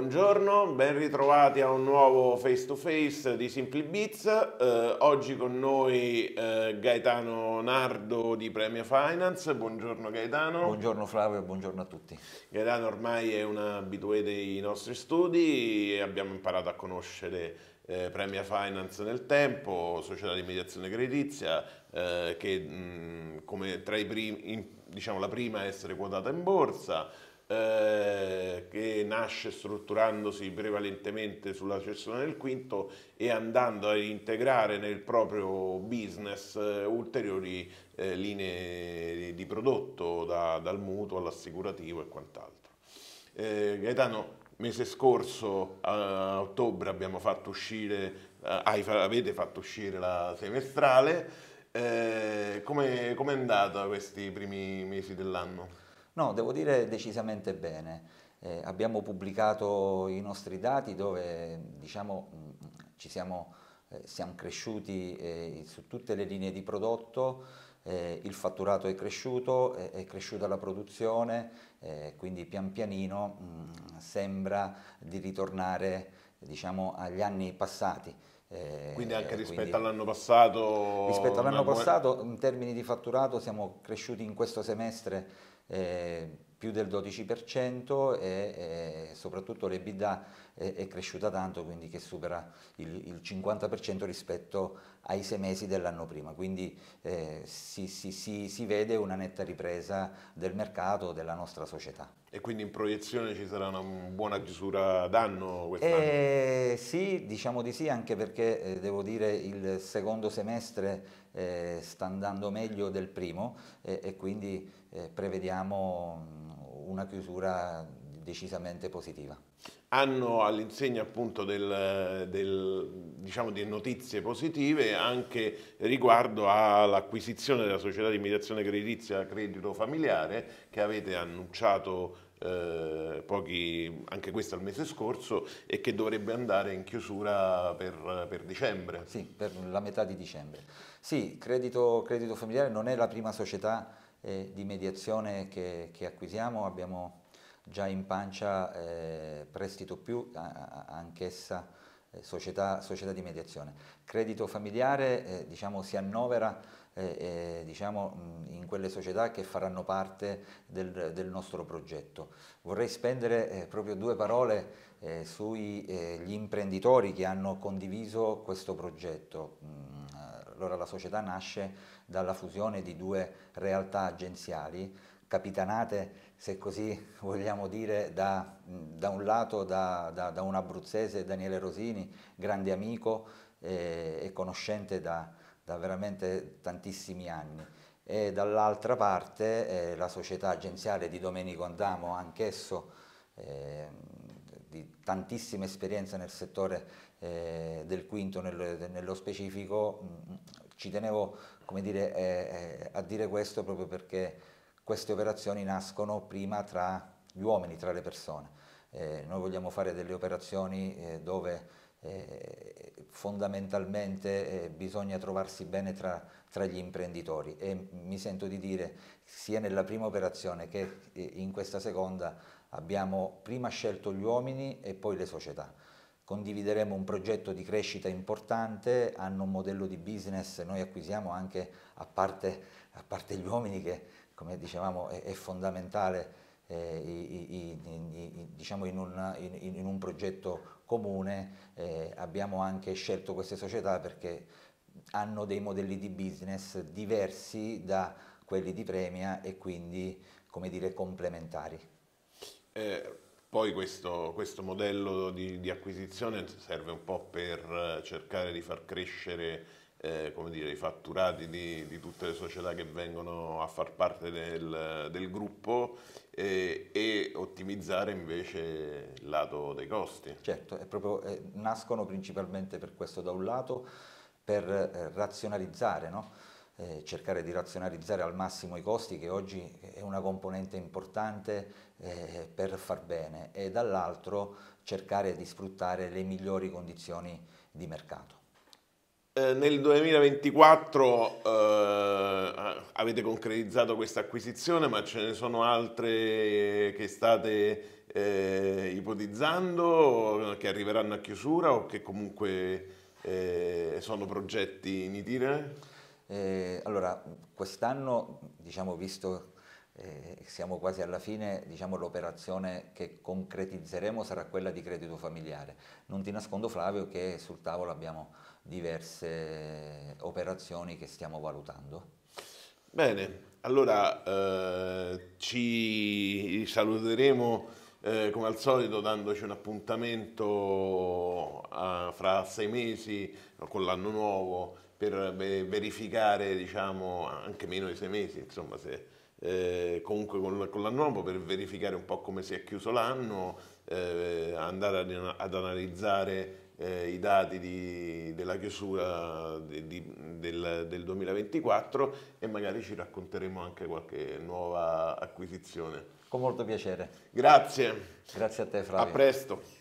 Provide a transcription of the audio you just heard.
Buongiorno, ben ritrovati a un nuovo face to face di Simply Beats. Eh, oggi con noi eh, Gaetano Nardo di Premia Finance. Buongiorno Gaetano. Buongiorno Flavio e buongiorno a tutti. Gaetano ormai è un abitué dei nostri studi, e abbiamo imparato a conoscere eh, Premia Finance nel tempo, società di mediazione creditizia, eh, che mh, mm, come tra i primi, in, diciamo la prima a essere quotata in borsa. Eh, che nasce strutturandosi prevalentemente sulla cessione del quinto e andando a integrare nel proprio business eh, ulteriori eh, linee di prodotto da, dal mutuo all'assicurativo e quant'altro. Eh, Gaetano, mese scorso a, ottobre abbiamo fatto uscire, hai, avete fatto uscire la semestrale, come è andata questi primi mesi dell'anno? No, devo dire decisamente bene. Eh, abbiamo pubblicato i nostri dati dove diciamo, mm, siamo, eh, siamo, cresciuti eh, su tutte le linee di prodotto, eh, il fatturato è cresciuto, è cresciuta la produzione, eh, quindi pian pianino mh, mm, sembra di ritornare diciamo, agli anni passati. Eh, quindi anche eh, rispetto quindi, all'anno passato? Rispetto all'anno passato in termini di fatturato siamo cresciuti in questo semestre eh, più del 12% e eh, soprattutto l'EBIDA è, è, cresciuta tanto, quindi che supera il, il 50% rispetto ai sei mesi dell'anno prima, quindi eh, si, si, si, si, vede una netta ripresa del mercato, della nostra società. E quindi in proiezione ci sarà una buona chiusura d'anno quest'anno? Eh, sì, diciamo di sì, anche perché eh, devo dire il secondo semestre eh, sta andando meglio del primo eh, e quindi eh, prevediamo mm, una chiusura decisamente positiva. Hanno all'insegna appunto del, del, diciamo di notizie positive anche riguardo all'acquisizione della società di mediazione creditizia Credito Familiare che avete annunciato eh, pochi, anche questo al mese scorso e che dovrebbe andare in chiusura per, per, dicembre. Sì, per la metà di dicembre. Sì, Credito, Credito Familiare non è la prima società eh, di mediazione che, che, acquisiamo, abbiamo già in pancia eh, Prestito Più, anch'essa eh, società, società, di mediazione. Credito familiare eh, diciamo, si annovera eh, eh, diciamo, in quelle società che faranno parte del, del nostro progetto. Vorrei spendere proprio due parole sugli imprenditori che hanno condiviso questo progetto allora la società nasce dalla fusione di due realtà agenziali capitanate, se così vogliamo dire, da, da un lato da, da, da, un abruzzese, Daniele Rosini, grande amico e, eh, e conoscente da, veramente tantissimi anni, e dall'altra parte eh, la società agenziale di Domenico Andamo, anch'esso eh, di tantissima esperienza nel settore eh, del quinto nel, nello specifico, mh, mm, ci tenevo dire, eh, eh, a dire questo proprio perché queste operazioni nascono prima tra gli uomini, tra le persone. Eh, noi vogliamo fare delle operazioni eh, dove eh, fondamentalmente bisogna trovarsi bene tra, tra, gli imprenditori e mi sento di dire sia nella prima operazione che in questa seconda Abbiamo prima scelto gli uomini e poi le società. Condivideremo un progetto di crescita importante, hanno un modello di business, noi acquisiamo anche, a parte, a parte gli uomini che come dicevamo è, è fondamentale eh, i, i, i, diciamo in, un, in, in, un, progetto comune, eh, abbiamo anche scelto queste società perché hanno dei modelli di business diversi da quelli di Premia e quindi come dire complementari. Eh, poi questo, questo modello di, di, acquisizione serve un po' per eh, cercare di far crescere eh, dire, i fatturati di, di, tutte le società che vengono a far parte del, del gruppo eh, e ottimizzare invece il lato dei costi. Certo, proprio, eh, nascono principalmente per questo da un lato, per eh, razionalizzare, no? eh, cercare di razionalizzare al massimo i costi, che oggi è una componente importante eh, per far bene, e dall'altro cercare di sfruttare le migliori condizioni di mercato. Eh, nel 2024 eh, avete concretizzato questa acquisizione, ma ce ne sono altre eh, che state eh, ipotizzando, che arriveranno a chiusura o che comunque sono progetti in itinere? Eh, allora, quest'anno, diciamo, visto eh, siamo quasi alla fine, diciamo, l'operazione che concretizzeremo sarà quella di credito familiare. Non ti nascondo Flavio che sul tavolo abbiamo diverse operazioni che stiamo valutando. Bene, allora eh, ci saluteremo eh, come al solito dandoci un appuntamento fra sei mesi con l'anno nuovo per verificare, diciamo, anche meno di sei mesi, insomma, se, eh, comunque con, con l'anno nuovo per verificare un po' come si è chiuso l'anno, eh, andare ad, ad analizzare eh, i dati di, della chiusura di, di, del, del, 2024 e magari ci racconteremo anche qualche nuova acquisizione. Con molto piacere. Grazie. Grazie a te Flavio. A presto.